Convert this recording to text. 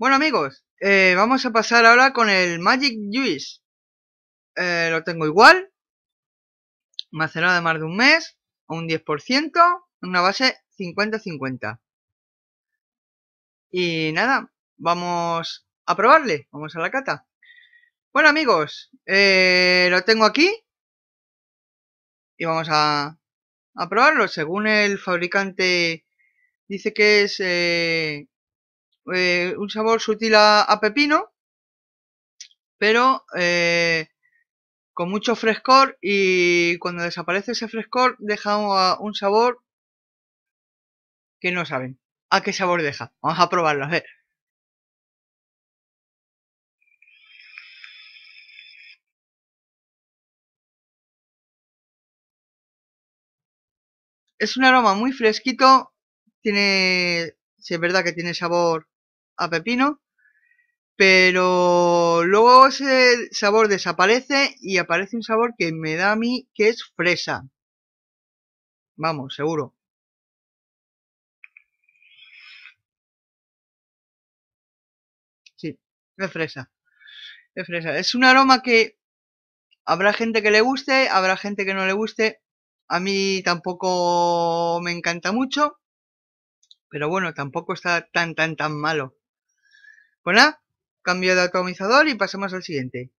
Bueno amigos, eh, vamos a pasar ahora con el Magic Juice. Eh, lo tengo igual. Macerado de más de un mes, a un 10%, una base 50-50. Y nada, vamos a probarle, vamos a la cata. Bueno amigos, eh, lo tengo aquí. Y vamos a, probarlo. Según el fabricante dice que es eh, un sabor sutil a, pepino, pero eh, con mucho frescor y cuando desaparece ese frescor deja un sabor que no saben. ¿A qué sabor deja? Vamos a probarlo, a ver. Es un aroma muy fresquito, tiene, si es verdad que tiene sabor a pepino, pero luego ese sabor desaparece y aparece un sabor que me da a mí que es fresa. Vamos, seguro. Sí, es fresa. Es fresa. Es un aroma que habrá gente que le guste, habrá gente que no le guste. A mí tampoco me encanta mucho. Pero bueno, tampoco está tan, tan, tan malo. Bueno, cambio de atomizador y pasamos al siguiente.